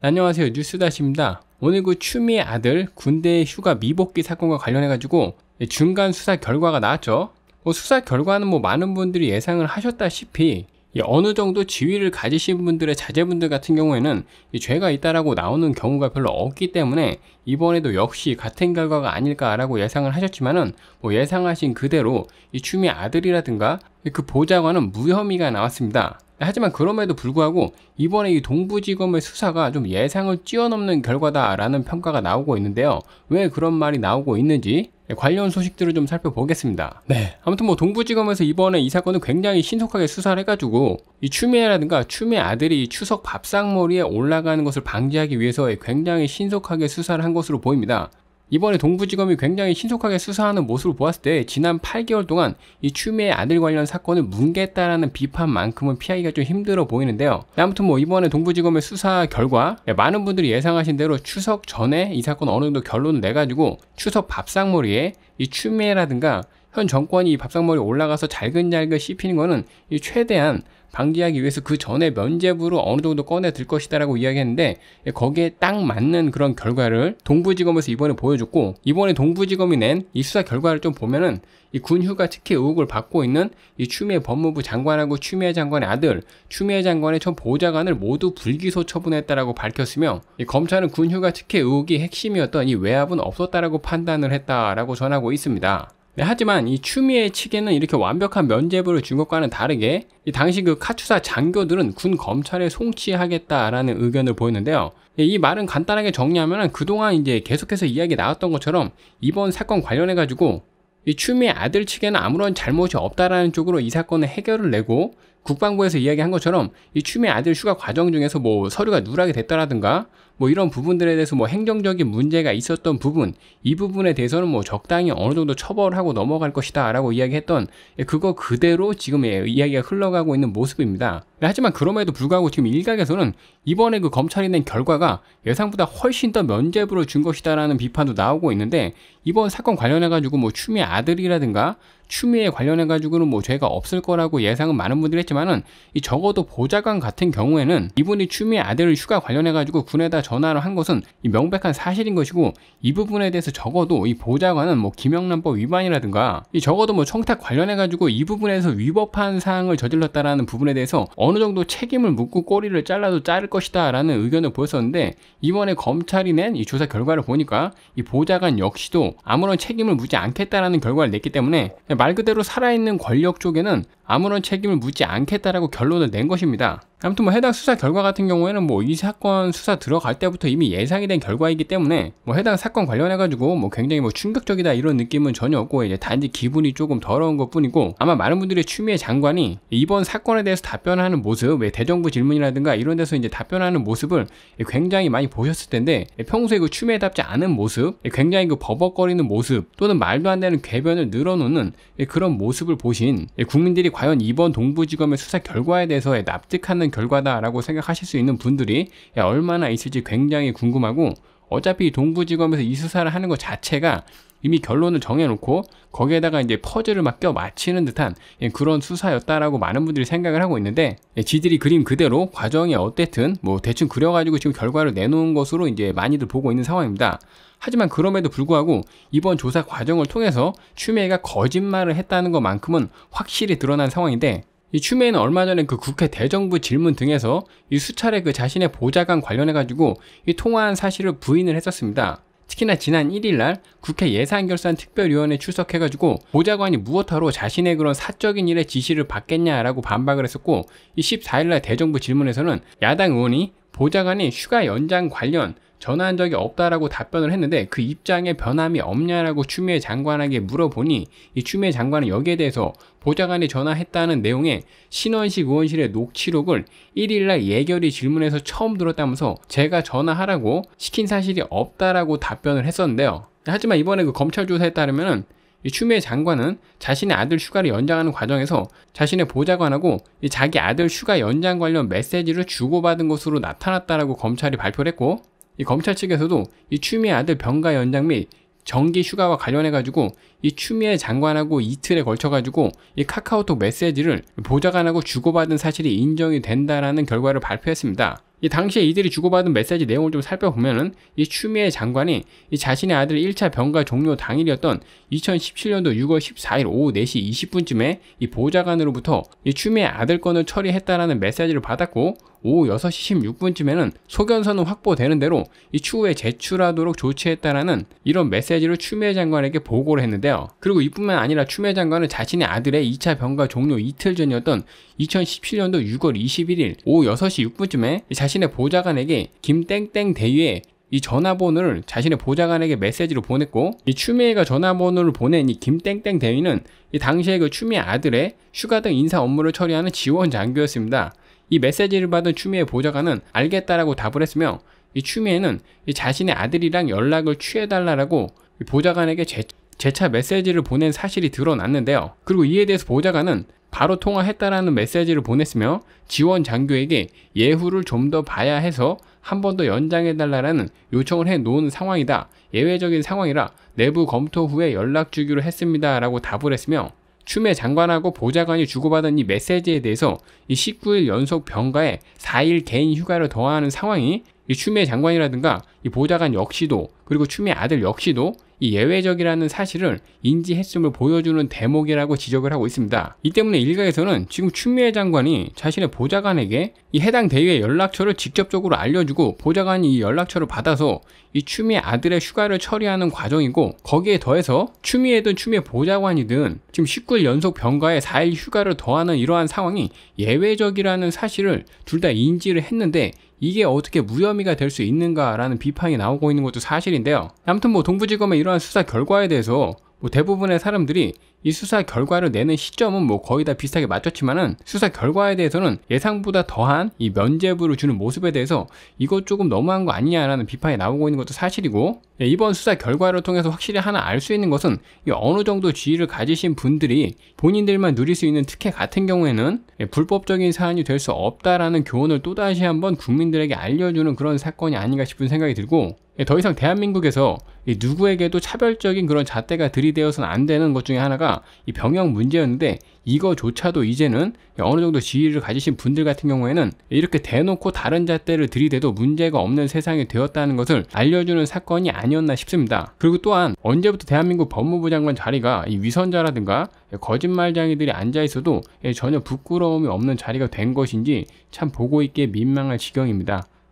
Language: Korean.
안녕하세요 뉴스다시입니다 오늘 그 추미애 아들 군대 휴가 미복귀 사건과 관련해 가지고 중간 수사 결과가 나왔죠 뭐 수사 결과는 뭐 많은 분들이 예상을 하셨다시피 어느 정도 지위를 가지신 분들의 자제분들 같은 경우에는 죄가 있다라고 나오는 경우가 별로 없기 때문에 이번에도 역시 같은 결과가 아닐까라고 예상을 하셨지만은 뭐 예상하신 그대로 이 추미 아들이라든가 그 보좌관은 무혐의가 나왔습니다. 하지만 그럼에도 불구하고 이번에 이 동부지검의 수사가 좀 예상을 뛰어넘는 결과다라는 평가가 나오고 있는데요. 왜 그런 말이 나오고 있는지 관련 소식들을 좀 살펴보겠습니다. 네. 아무튼 뭐 동부지검에서 이번에 이 사건을 굉장히 신속하게 수사를 해가지고 이 추미애라든가 추미애 아들이 추석 밥상머리에 올라가는 것을 방지하기 위해서 굉장히 신속하게 수사를 한 것으로 보입니다. 이번에 동부지검이 굉장히 신속하게 수사하는 모습을 보았을 때 지난 8개월 동안 이 추미애 아들 관련 사건을 뭉갰다라는 비판만큼은 피하기가 좀 힘들어 보이는데요. 아무튼 뭐 이번에 동부지검의 수사 결과 예, 많은 분들이 예상하신 대로 추석 전에 이 사건 어느 정도 결론을 내가지고 추석 밥상머리에 이 추미애라든가 현 정권이 이 밥상머리 에 올라가서 잘근잘근 씹히는 거는 이 최대한 방기하기 위해서 그 전에 면제부로 어느 정도 꺼내 들 것이다라고 이야기했는데 예, 거기에 딱 맞는 그런 결과를 동부지검에서 이번에 보여줬고 이번에 동부지검이 낸 이 수사 결과를 좀 보면은 이 군휴가 특혜 의혹을 받고 있는 이 추미애 법무부 장관하고 추미애 장관의 아들 추미애 장관의 전 보좌관을 모두 불기소 처분했다라고 밝혔으며 검찰은 군휴가 특혜 의혹이 핵심이었던 이 외압은 없었다라고 판단을 했다라고 전하고 있습니다. 네, 하지만 이 추미애 측에는 이렇게 완벽한 면죄부를 준 것과는 다르게 이 당시 그카투사 장교들은 군 검찰에 송치하겠다라는 의견을 보였는데요. 네, 이 말은 간단하게 정리하면 그동안 이제 계속해서 이야기 나왔던 것처럼 이번 사건 관련해 가지고 이 추미애 아들 측에는 아무런 잘못이 없다라는 쪽으로 이 사건을 해결을 내고 국방부에서 이야기한 것처럼 이 추미애 아들 휴가 과정 중에서 뭐 서류가 누락이 됐다라든가 뭐 이런 부분들에 대해서 뭐 행정적인 문제가 있었던 부분 이 부분에 대해서는 뭐 적당히 어느 정도 처벌하고 넘어갈 것이다 라고 이야기했던 그거 그대로 지금 이야기가 흘러가고 있는 모습입니다 네, 하지만 그럼에도 불구하고 지금 일각에서는 이번에 그 검찰이 낸 결과가 예상보다 훨씬 더 면죄부를 준 것이다 라는 비판도 나오고 있는데 이번 사건 관련해 가지고 뭐추미 아들이라든가 추미애 관련해 가지고는 뭐 죄가 없을 거라고 예상은 많은 분들이 했지만은 적어도 보좌관 같은 경우에는 이분이 추미애 아들을 휴가 관련해 가지고 군에다 전화를 한 것은 명백한 사실인 것이고 이 부분에 대해서 적어도 이 보좌관은 뭐 김영란법 위반이라든가 이 적어도 뭐 청탁 관련해 가지고 이 부분에서 위법한 사항을 저질렀다라는 부분에 대해서 어느 정도 책임을 묻고 꼬리를 잘라도 자를 것이다라는 의견을 보였었는데 이번에 검찰이 낸 이 조사 결과를 보니까 이 보좌관 역시도 아무런 책임을 묻지 않겠다라는 결과를 냈기 때문에 말 그대로 살아있는 권력 쪽에는 아무런 책임을 묻지 않겠다라고 결론을 낸 것입니다. 아무튼 뭐 해당 수사 결과 같은 경우에는 뭐 이 사건 수사 들어갈 때부터 이미 예상이 된 결과이기 때문에 뭐 해당 사건 관련해 가지고 뭐 굉장히 뭐 충격적이다 이런 느낌은 전혀 없고 이제 단지 기분이 조금 더러운 것 뿐이고 아마 많은 분들이 추미애 장관이 이번 사건에 대해서 답변하는 모습 왜 대정부 질문이라든가 이런 데서 이제 답변하는 모습을 굉장히 많이 보셨을 텐데 평소에 그 추미애답지 않은 모습 굉장히 그 버벅거리는 모습 또는 말도 안 되는 궤변을 늘어놓는 그런 모습을 보신 국민들이 과연 이번 동부지검의 수사 결과에 대해서 납득하는 있는 결과다라고 생각하실 수 있는 분들이 얼마나 있을지 굉장히 궁금하고 어차피 동부지검에서 이 수사를 하는 것 자체가 이미 결론을 정해놓고 거기에다가 이제 퍼즐을 맡겨 맞히는 듯한 예, 그런 수사였다라고 많은 분들이 생각을 하고 있는데 예, 지들이 그림 그대로 과정이 어땠든 뭐 대충 그려가지고 지금 결과를 내놓은 것으로 이제 많이들 보고 있는 상황입니다. 하지만 그럼에도 불구하고 이번 조사 과정을 통해서 추미애가 거짓말을 했다는 것만큼은 확실히 드러난 상황인데 이 추미애는 얼마 전에 그 국회 대정부 질문 등에서 이 수차례 그 자신의 보좌관 관련해가지고 이 통화한 사실을 부인을 했었습니다. 특히나 지난 1일날 국회 예산결산 특별위원회 출석해가지고 보좌관이 무엇하러 자신의 그런 사적인 일에 지시를 받겠냐라고 반박을 했었고 이 14일날 대정부 질문에서는 야당 의원이 보좌관이 휴가 연장 관련 전화한 적이 없다라고 답변을 했는데 그 입장에 변함이 없냐라고 추미애 장관에게 물어보니 이 추미애 장관은 여기에 대해서 보좌관이 전화했다는 내용의 신원식 의원실의 녹취록을 1일날 예결위 질문에서 처음 들었다면서 제가 전화하라고 시킨 사실이 없다라고 답변을 했었는데요. 하지만 이번에 그 검찰 조사에 따르면 이 추미애 장관은 자신의 아들 휴가를 연장하는 과정에서 자신의 보좌관하고 자기 아들 휴가 연장 관련 메시지를 주고받은 것으로 나타났다라고 검찰이 발표를 했고 이 검찰 측에서도 이 추미애 아들 병가 연장 및 정기 휴가와 관련해가지고 이 추미애 장관하고 이틀에 걸쳐가지고 이 카카오톡 메시지를 보좌관하고 주고받은 사실이 인정이 된다라는 결과를 발표했습니다. 이 당시에 이들이 주고받은 메시지 내용을 좀 살펴보면은 이 추미애 장관이 이 자신의 아들의 1차 병가 종료 당일이었던 2017년도 6월 14일 오후 4시 20분쯤에 이 보좌관으로부터 이 추미애 아들 건을 처리했다라는 메시지를 받았고 오후 6시 16분쯤에는 소견서는 확보되는 대로 이 추후에 제출하도록 조치했다라는 이런 메시지를 추미애 장관에게 보고를 했는데요. 그리고 이뿐만 아니라 추미애 장관은 자신의 아들의 2차 병가 종료 이틀 전이었던 2017년도 6월 21일 오후 6시 6분쯤에 자신 자신의 보좌관에게 김땡땡 대위의 이 전화번호를 자신의 보좌관에게 메시지로 보냈고 이 추미애가 전화번호를 보낸 이 김땡땡 대위는 이 당시에 그 추미애 아들의 휴가 등 인사 업무를 처리하는 지원 장교였습니다. 이 메시지를 받은 추미애 보좌관은 알겠다라고 답을 했으며 이 추미애는 이 자신의 아들이랑 연락을 취해달라라고 보좌관에게 제, 재차 메시지를 보낸 사실이 드러났는데요. 그리고 이에 대해서 보좌관은 바로 통화했다라는 메시지를 보냈으며 지원 장교에게 예후를 좀 더 봐야 해서 한 번 더 연장해달라는 요청을 해 놓은 상황이다. 예외적인 상황이라 내부 검토 후에 연락 주기로 했습니다. 라고 답을 했으며 추미 장관하고 보좌관이 주고받은 이 메시지에 대해서 이 19일 연속 병가에 4일 개인 휴가를 더하는 상황이 이추미 장관이라든가 이 보좌관 역시도 그리고 추미 아들 역시도 이 예외적이라는 사실을 인지했음을 보여주는 대목이라고 지적을 하고 있습니다. 이 때문에 일각에서는 지금 추미애 장관이 자신의 보좌관에게 이 해당 대위의 연락처를 직접적으로 알려주고 보좌관이 이 연락처를 받아서 이 추미애 아들의 휴가를 처리하는 과정이고 거기에 더해서 추미애든 추미애 보좌관이든 지금 19일 연속 병가에 4일 휴가를 더하는 이러한 상황이 예외적이라는 사실을 둘 다 인지를 했는데 이게 어떻게 무혐의가 될 수 있는가라는 비판이 나오고 있는 것도 사실인데요. 아무튼 뭐 동부지검의 이런 이러한 수사 결과에 대해서 뭐 대부분의 사람들이 이 수사 결과를 내는 시점은 뭐 거의 다 비슷하게 맞췄지만은 수사 결과에 대해서는 예상보다 더한 이 면죄부를 주는 모습에 대해서 이것 조금 너무한 거 아니냐라는 비판이 나오고 있는 것도 사실이고 예, 이번 수사 결과를 통해서 확실히 하나 알 수 있는 것은 어느 정도 지위를 가지신 분들이 본인들만 누릴 수 있는 특혜 같은 경우에는 예, 불법적인 사안이 될 수 없다라는 교훈을 또다시 한번 국민들에게 알려주는 그런 사건이 아닌가 싶은 생각이 들고 예, 더 이상 대한민국에서 누구에게도 차별적인 그런 잣대가 들이대어서는 안 되는 것 중에 하나가 이 병역 문제였는데 이거조차도 이제는 어느 정도 지위를 가지신 분들 같은 경우에는 이렇게 대놓고 다른 잣대를 들이대도 문제가 없는 세상이 되었다는 것을 알려주는 사건이 아니었나 싶습니다. 그리고 또한 언제부터 대한민국 법무부 장관 자리가 위선자라든가 거짓말장이들이 앉아 있어도 예, 전혀 부끄러움이 없는 자리가 된 것인지 참 보고 있게 민망할 지경입니다.